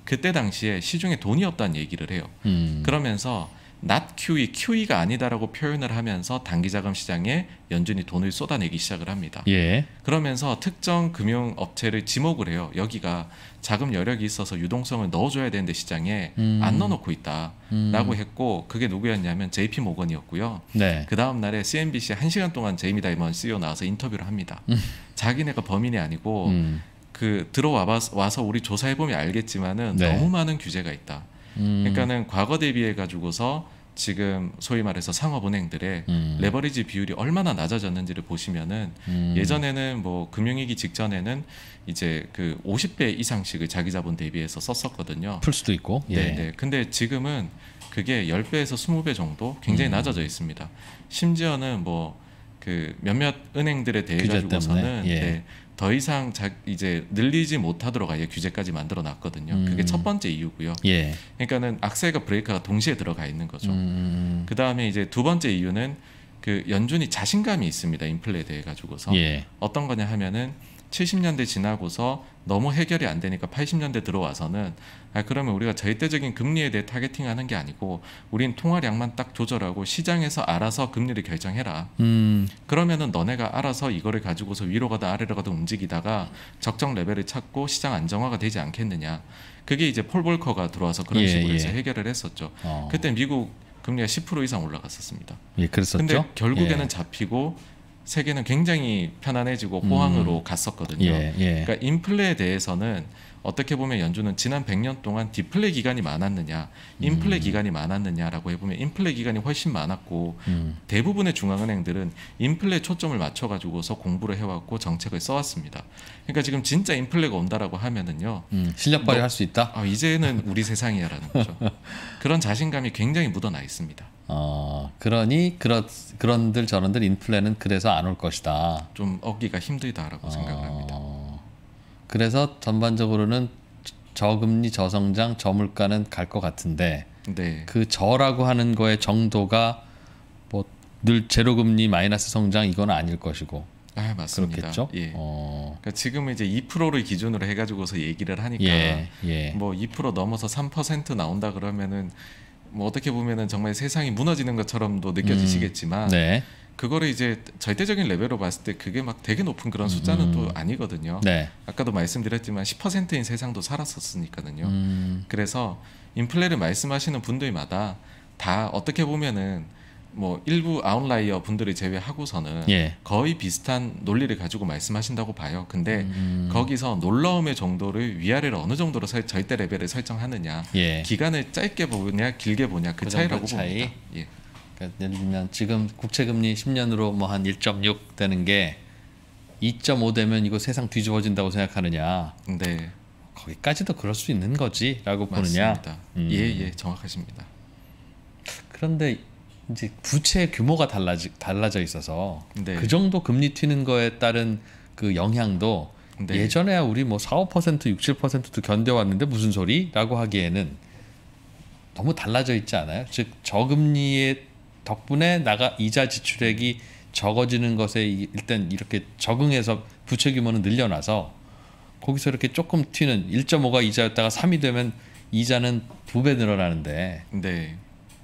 그때 당시에 시중에 돈이 없다는 얘기를 해요. 음. 그러면서 not QE, QE가 아니다라고 표현을 하면서 단기 자금 시장에 연준이 돈을 쏟아내기 시작을 합니다. 예. 그러면서 특정 금융 업체를 지목을 해요. 여기가 자금 여력이 있어서 유동성을 넣어줘야 되는데 시장에 음. 안 넣어놓고 있다라고 음. 했고 그게 누구였냐면 JP 모건이었고요. 네. 그 다음 날에 CNBC에 한 시간 동안 제이미 다이먼 CEO 나와서 인터뷰를 합니다. 음. 자기네가 범인이 아니고 음. 그 들어와 서 우리 조사해 보면 알겠지만은 네. 너무 많은 규제가 있다. 음. 그러니까는 과거 대비해 가지고서 지금 소위 말해서 상업은행들의 음. 레버리지 비율이 얼마나 낮아졌는지를 보시면은 음. 예전에는 뭐 금융위기 직전에는 이제 그 50배 이상씩을 자기 자본 대비해서 썼었거든요. 풀 수도 있고. 예. 네, 네. 근데 지금은 그게 10배에서 20배 정도 굉장히 음. 낮아져 있습니다. 심지어는 뭐 그 몇몇 은행들에 대해 가지고서는 예. 네, 더 이상 자, 이제 늘리지 못하도록 아예 규제까지 만들어 놨거든요. 음. 그게 첫 번째 이유고요. 예. 그러니까는 악셀과 브레이크가 동시에 들어가 있는 거죠. 음. 그 다음에 이제 두 번째 이유는 그 연준이 자신감이 있습니다. 인플레에 대해 가지고서 예. 어떤 거냐 하면은 70년대 지나고서 너무 해결이 안 되니까 80년대 들어와서는 아 그러면 우리가 절대적인 금리에 대해 타겟팅하는 게 아니고 우린 통화량만 딱 조절하고 시장에서 알아서 금리를 결정해라. 음. 그러면은 너네가 알아서 이거를 가지고서 위로 가다 아래로 가다 움직이다가 적정 레벨을 찾고 시장 안정화가 되지 않겠느냐. 그게 이제 폴 볼커가 들어와서 그런 예, 식으로 해서 예. 해결을 했었죠. 어. 그때 미국 금리가 10% 이상 올라갔었습니다. 예, 그랬었죠. 근데 결국에는 예. 잡히고 세계는 굉장히 편안해지고 호황으로 음. 갔었거든요. 예, 예. 그러니까 인플레에 대해서는 어떻게 보면 연준은 지난 100년 동안 디플레 기간이 많았느냐, 인플레 음. 기간이 많았느냐라고 해보면 인플레 기간이 훨씬 많았고 음. 대부분의 중앙은행들은 인플레 초점을 맞춰가지고서 공부를 해왔고 정책을 써왔습니다. 그러니까 지금 진짜 인플레가 온다라고 하면은요, 음. 실력 발휘할 수 있다. 아, 이제는 우리 세상이야라는 거죠. 그런 자신감이 굉장히 묻어나 있습니다. 어, 그러니 그렇, 그런들 저런들 인플레는 그래서 안 올 것이다. 좀 얻기가 힘들다라고 어. 생각을 합니다. 그래서 전반적으로는 저금리, 저성장, 저물가는 갈 것 같은데 네. 그 저라고 하는 거의 정도가 뭐 늘 제로금리 마이너스 성장 이건 아닐 것이고 아, 맞습니다. 그렇겠죠. 예. 어... 그러니까 지금 이제 2%를 기준으로 해가지고서 얘기를 하니까 예, 예. 뭐2% 넘어서 3% 나온다 그러면은 뭐 어떻게 보면은 정말 세상이 무너지는 것처럼도 느껴지시겠지만 음, 네. 그거를 이제 절대적인 레벨로 봤을 때 그게 막 되게 높은 그런 숫자는 음. 또 아니거든요. 네. 아까도 말씀드렸지만 10%인 세상도 살았었으니까요. 음. 그래서 인플레를 말씀하시는 분들마다 다 어떻게 보면은 뭐 일부 아웃라이어 분들을 제외하고서는 예. 거의 비슷한 논리를 가지고 말씀하신다고 봐요. 근데 음. 거기서 놀라움의 정도를 위아래를 어느 정도로 설, 절대 레벨을 설정하느냐, 예. 기간을 짧게 보냐 길게 보냐 그, 그 차이라고 차이? 봅니다. 예. 그러니까 예를 들면 지금 국채금리 10년으로 뭐 한 1.6 되는 게 2.5 되면 이거 세상 뒤집어진다고 생각하느냐. 네. 거기까지도 그럴 수 있는 거지라고 보느냐. 음. 예, 예, 정확하십니다. 그런데 이제 부채 규모가 달라지, 달라져 있어서 네. 그 정도 금리 튀는 거에 따른 그 영향도 네. 예전에야 우리 뭐 4, 5% 6, 7%도 견뎌왔는데 무슨 소리라고 하기에는 너무 달라져 있지 않아요? 즉 저금리에 덕분에 나가 이자 지출액이 적어지는 것에 일단 이렇게 적응해서 부채 규모는 늘려놔서 거기서 이렇게 조금 튀는 1.5가 이자였다가 3이 되면 이자는 두 배 늘어나는데 네.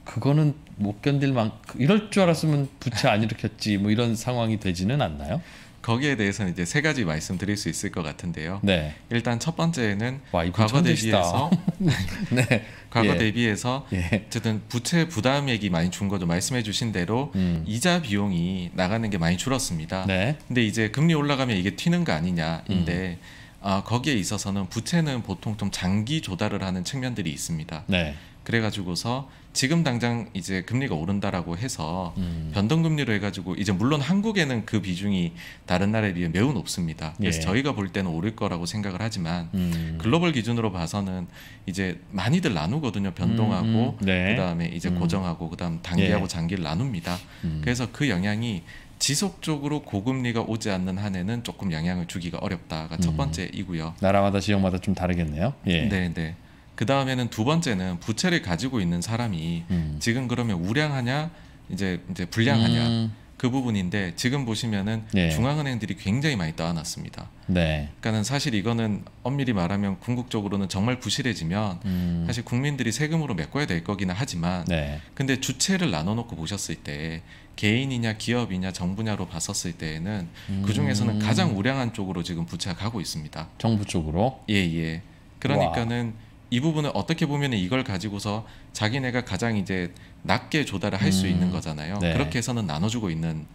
그거는 못 견딜 만큼 이럴 줄 알았으면 부채 안 일으켰지 뭐 이런 상황이 되지는 않나요? 거기에 대해서는 이제 세 가지 말씀드릴 수 있을 것 같은데요. 네. 일단 첫 번째는 와, 과거 대비해서 네. 네. 과거 예. 대비해서 예. 어쨌든 부채 부담 액이 많이 준 거죠. 말씀해 주신 대로 음. 이자 비용이 나가는 게 많이 줄었습니다. 네. 근데 이제 금리 올라가면 이게 튀는 거 아니냐인데 음. 아, 거기에 있어서는 부채는 보통 좀 장기 조달을 하는 측면들이 있습니다. 네. 그래가지고서 지금 당장 이제 금리가 오른다라고 해서 음. 변동금리로 해가지고 이제 물론 한국에는 그 비중이 다른 나라에 비해 매우 높습니다. 그래서 예. 저희가 볼 때는 오를 거라고 생각을 하지만 음. 글로벌 기준으로 봐서는 이제 많이들 나누거든요. 변동하고 음. 음. 네. 그다음에 이제 음. 고정하고 그다음 단기하고 예. 장기를 나눕니다. 음. 그래서 그 영향이 지속적으로 고금리가 오지 않는 한에는 조금 영향을 주기가 어렵다가 첫 번째이고요. 나라마다 지역마다 좀 다르겠네요. 예. 네, 네. 그 다음에는 두 번째는 부채를 가지고 있는 사람이 음. 지금 그러면 우량하냐 이제 이제 불량하냐 음. 그 부분인데 지금 보시면은 네. 중앙은행들이 굉장히 많이 떠안았습니다 네. 그러니까는 사실 이거는 엄밀히 말하면 궁극적으로는 정말 부실해지면 음. 사실 국민들이 세금으로 메꿔야 될 거기는 하지만 네. 근데 주체를 나눠놓고 보셨을 때 개인이냐 기업이냐 정부냐로 봤었을 때에는 음. 그 중에서는 음. 가장 우량한 쪽으로 지금 부채가 가고 있습니다. 정부 쪽으로? 예예. 예. 그러니까는 와. 이 부분을 어떻게 보면 이걸 가지고서 자기네가 가장 이제 낮게 조달을 할수 음, 있는 거잖아요. 네. 그렇게 해서는 나눠주고 있는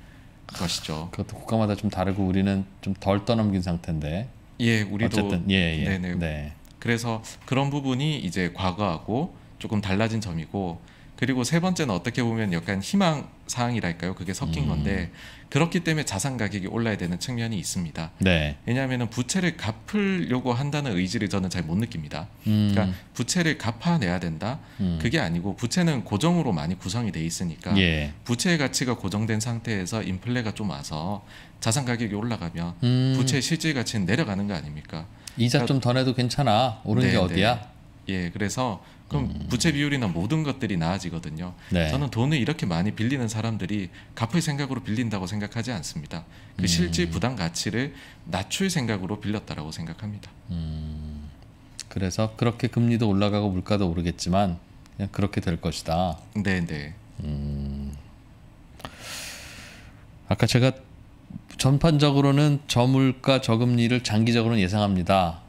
것이죠. 그것도 국가마다 좀 다르고 우리는 좀 덜 떠넘긴 상태인데. 예, 우리도 어쨌든 예, 예. 네네. 네. 그래서 그런 부분이 이제 과거하고 조금 달라진 점이고 그리고 세 번째는 어떻게 보면 약간 희망 사항이랄까요? 그게 섞인 음. 건데 그렇기 때문에 자산 가격이 올라야 되는 측면이 있습니다. 네. 왜냐하면 부채를 갚으려고 한다는 의지를 저는 잘 못 느낍니다. 음. 그러니까 부채를 갚아내야 된다. 음. 그게 아니고 부채는 고정으로 많이 구성이 돼 있으니까 예. 부채의 가치가 고정된 상태에서 인플레가 좀 와서 자산 가격이 올라가면 음. 부채 실질 가치는 내려가는 거 아닙니까? 이자 그러니까, 좀더 내도 괜찮아. 오른 네, 게 네. 어디야? 네. 예, 그래서 그럼 음. 부채 비율이나 모든 것들이 나아지거든요. 네. 저는 돈을 이렇게 많이 빌리는 사람들이 갚을 생각으로 빌린다고 생각하지 않습니다. 그 음. 실질 부담 가치를 낮출 생각으로 빌렸다라고 생각합니다. 음. 그래서 그렇게 금리도 올라가고 물가도 오르겠지만 그냥 그렇게 될 것이다. 네, 네. 음. 아까 제가 전반적으로는 저물가 저금리를 장기적으로는 예상합니다.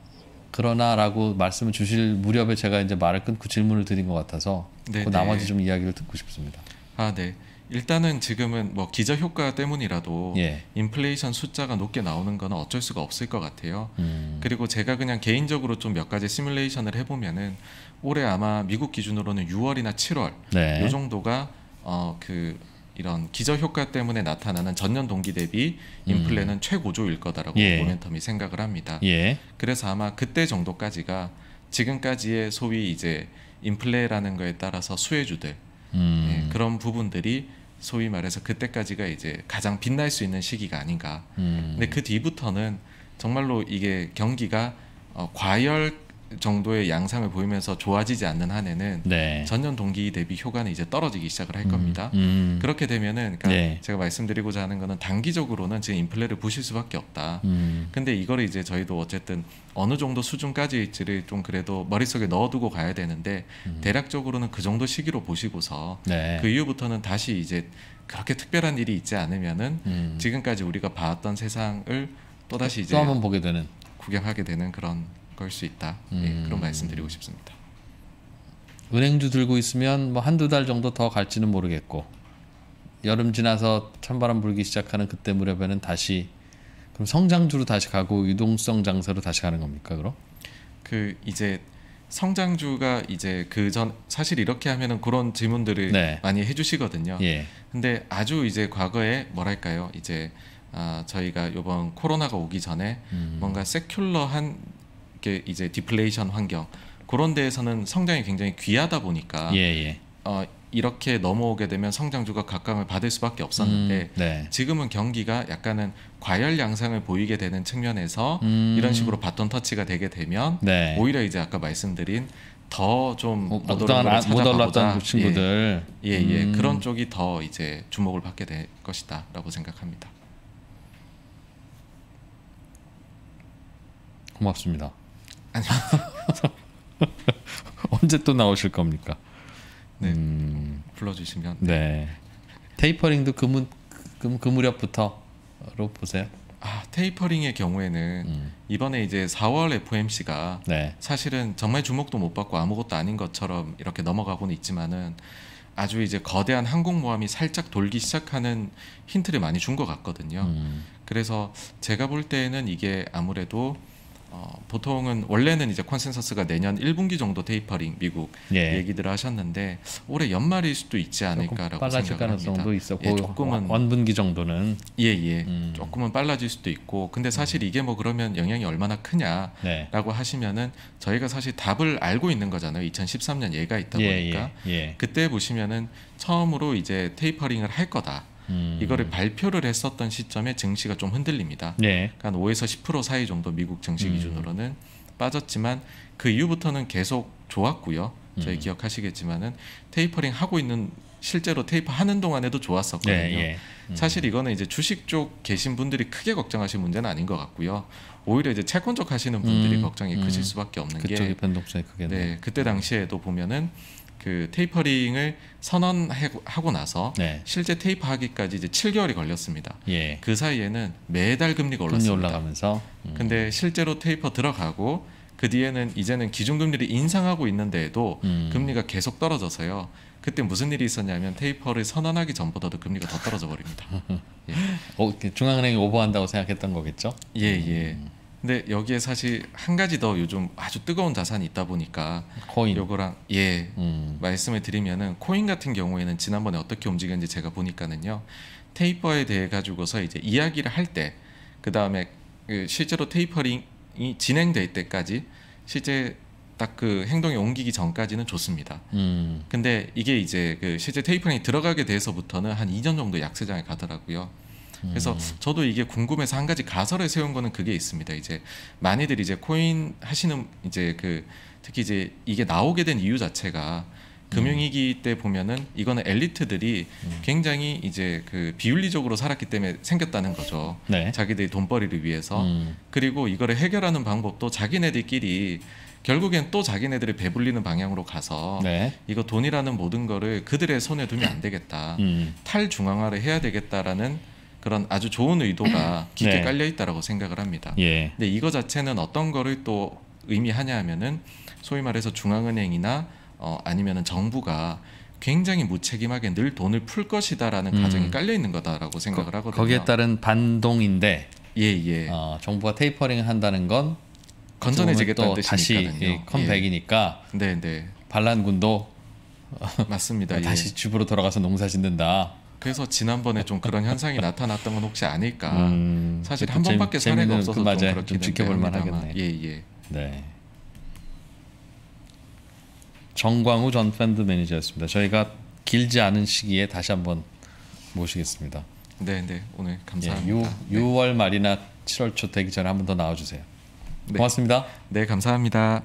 그러나라고 말씀을 주실 무렵에 제가 이제 말을 끊고 질문을 드린 것 같아서 그 네, 네. 나머지 좀 이야기를 듣고 싶습니다. 아 네. 일단은 지금은 뭐 기적 효과 때문이라도 예. 인플레이션 숫자가 높게 나오는 건 어쩔 수가 없을 것 같아요. 음. 그리고 제가 그냥 개인적으로 좀 몇 가지 시뮬레이션을 해보면은 올해 아마 미국 기준으로는 6월이나 7월 네. 이 정도가 어그 이런 기저 효과 때문에 나타나는 전년 동기 대비 음. 인플레는 음. 최고조일 거다라고 예. 모멘텀이 생각을 합니다. 예. 그래서 아마 그때 정도까지가 지금까지의 소위 이제 인플레라는 거에 따라서 수혜주들 음. 예, 그런 부분들이 소위 말해서 그때까지가 이제 가장 빛날 수 있는 시기가 아닌가. 음. 근데 그 뒤부터는 정말로 이게 경기가 어, 과열 정도의 양상을 보이면서 좋아지지 않는 한에는 네. 전년 동기 대비 효과는 이제 떨어지기 시작을 할 음, 겁니다. 음, 음. 그렇게 되면은 그러니까 네. 제가 말씀드리고자 하는 거는 단기적으로는 지금 인플레를 보실 수밖에 없다. 음. 근데 이거를 이제 저희도 어쨌든 어느 정도 수준까지일지를 좀 그래도 머릿속에 넣어두고 가야 되는데 음. 대략적으로는 그 정도 시기로 보시고서 네. 그 이후부터는 다시 이제 그렇게 특별한 일이 있지 않으면은 음. 지금까지 우리가 봐왔던 세상을 또다시 이제 또 한번 보게 되는 구경하게 되는 그런 바꿀 수 있다. 예, 음. 예, 그런 말씀드리고 싶습니다. 은행주 들고 있으면 뭐 한두 달 정도 더 갈지는 모르겠고 여름 지나서 찬바람 불기 시작하는 그때 무렵에는 다시 그럼 성장주로 다시 가고 유동성 장세로 다시 가는 겁니까 그럼? 그 이제 성장주가 이제 그 전 사실 이렇게 하면은 그런 질문들을 네. 많이 해주시거든요. 예. 근데 아주 이제 과거에 뭐랄까요 이제 아, 저희가 요번 코로나가 오기 전에 음. 뭔가 세큘러한 이게 이제 디플레이션 환경 그런 데에서는 성장이 굉장히 귀하다 보니까 예, 예. 어, 이렇게 넘어오게 되면 성장주가 각광을 받을 수밖에 없었는데 음, 네. 지금은 경기가 약간은 과열 양상을 보이게 되는 측면에서 음. 이런 식으로 바톤 터치가 되게 되면 네. 오히려 이제 아까 말씀드린 더좀 어, 못올랐던 그 친구들 예예 예, 예, 음. 그런 쪽이 더 이제 주목을 받게 될 것이다라고 생각합니다. 고맙습니다. 언제 또 나오실 겁니까? 네 음, 불러주시면 네 테이퍼링도 그, 무, 그, 그 무렵부터로 보세요. 아 테이퍼링의 경우에는 음. 이번에 이제 4월 FOMC가 네. 사실은 정말 주목도 못 받고 아무것도 아닌 것처럼 이렇게 넘어가고는 있지만은 아주 이제 거대한 항공모함이 살짝 돌기 시작하는 힌트를 많이 준 것 같거든요. 음. 그래서 제가 볼 때는 이게 아무래도 어, 보통은 원래는 이제 컨센서스가 내년 1분기 정도 테이퍼링 미국 예. 얘기들을 하셨는데 올해 연말일 수도 있지 않을까라고 생각합니다. 가능성도 예, 있었고 예, 조금은 원분기 정도는 예예 예. 음. 조금은 빨라질 수도 있고 근데 사실 음. 이게 뭐 그러면 영향이 얼마나 크냐라고 네. 하시면은 저희가 사실 답을 알고 있는 거잖아요. 2013년 예가 있다 예, 보니까 예, 그때 보시면은 처음으로 이제 테이퍼링을 할 거다. 음. 이거를 발표를 했었던 시점에 증시가 좀 흔들립니다. 네. 그러니까 한 5에서 10% 사이 정도 미국 증시 음. 기준으로는 빠졌지만 그 이후부터는 계속 좋았고요. 저희 음. 기억하시겠지만은 테이퍼링 하고 있는 실제로 테이퍼 하는 동안에도 좋았었거든요. 네, 예. 음. 사실 이거는 이제 주식 쪽 계신 분들이 크게 걱정하실 문제는 아닌 것 같고요. 오히려 이제 채권 쪽 하시는 분들이 음. 걱정이 크실 음. 수밖에 없는 그쪽이 게 그쪽이 변동성이 크겠네. 네, 그때 당시에도 보면은 그 테이퍼링을 선언하고 나서 네. 실제 테이퍼하기까지 이제 7개월이 걸렸습니다. 예. 그 사이에는 매달 금리가 올랐습니다. 금리 올라가면서. 음. 근데 실제로 테이퍼 들어가고 그 뒤에는 이제는 기준금리를 인상하고 있는데도 음. 금리가 계속 떨어져서요. 그때 무슨 일이 있었냐면 테이퍼를 선언하기 전보다도 금리가 더 떨어져 버립니다. 예. 중앙은행이 오버한다고 생각했던 거겠죠? 예 예. 음. 근데 여기에 사실 한 가지 더 요즘 아주 뜨거운 자산이 있다 보니까 코인 요거랑 예 음. 말씀을 드리면은 코인 같은 경우에는 지난번에 어떻게 움직였는지 제가 보니까는요 테이퍼에 대해 가지고서 이제 이야기를 할 때 그 다음에 그 실제로 테이퍼링이 진행될 때까지 실제 딱 그 행동에 옮기기 전까지는 좋습니다. 음. 근데 이게 이제 그 실제 테이퍼링이 들어가게 돼서부터는 한 2년 정도 약세장에 가더라고요. 그래서 음. 저도 이게 궁금해서 한 가지 가설을 세운 거는 그게 있습니다. 이제 많이들 이제 코인 하시는 이제 그 특히 이제 이게 나오게 된 이유 자체가 금융위기 음. 때 보면은 이거는 엘리트들이 음. 굉장히 이제 그 비윤리적으로 살았기 때문에 생겼다는 거죠. 네. 자기들이 돈벌이를 위해서. 음. 그리고 이거를 해결하는 방법도 자기네들끼리 결국엔 또 자기네들이 배불리는 방향으로 가서 네. 이거 돈이라는 모든 거를 그들의 손에 두면 안 되겠다. 음. 탈중앙화를 해야 되겠다라는 그런 아주 좋은 의도가 깊게 네. 깔려 있다라고 생각을 합니다. 예. 근데 이거 자체는 어떤 거를 또 의미하냐 하면은 소위 말해서 중앙은행이나 어 아니면은 정부가 굉장히 무책임하게 늘 돈을 풀 것이다라는 음. 가정이 깔려 있는 거다라고 생각을 하거든요. 거기에 따른 반동인데 예, 예. 어, 정부가 테이퍼링 한다는 건 건전해지겠다는 뜻이니까요. 다시 예. 컴백이니까 예. 네, 네. 반란군도 맞습니다. 다시 예. 집으로 돌아가서 농사 짓는다. 그래서 지난번에 좀 그런 현상이 나타났던 건 혹시 아닐까. 음, 사실 한 번밖에 사례가 없어서 그 맞아요. 좀 그렇긴 지켜볼 만하겠네. 예 예. 네. 정광우 전 펀드 매니저였습니다. 저희가 길지 않은 시기에 다시 한번 모시겠습니다. 네, 네. 오늘 감사합니다. 예, 6, 월 말이나 7월 초 되기 전에 한 번 더 나와 주세요. 네. 고맙습니다. 네, 감사합니다.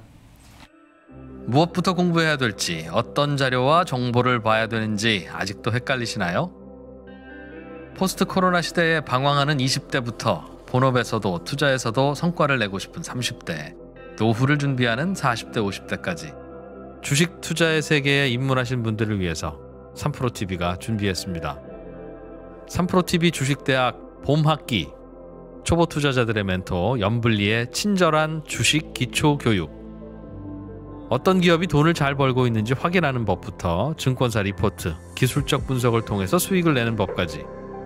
무엇부터 공부해야 될지, 어떤 자료와 정보를 봐야 되는지 아직도 헷갈리시나요? 포스트 코로나 시대에 방황하는 20대부터 본업에서도 투자에서도 성과를 내고 싶은 30대, 노후를 준비하는 40대, 50대까지 주식 투자의 세계에 입문하신 분들을 위해서 3프로TV가 준비했습니다. 3프로TV 주식대학 봄학기 초보 투자자들의 멘토 연블리의 친절한 주식 기초 교육 어떤 기업이 돈을 잘 벌고 있는지 확인하는 법부터 증권사 리포트, 기술적 분석을 통해서 수익을 내는 법까지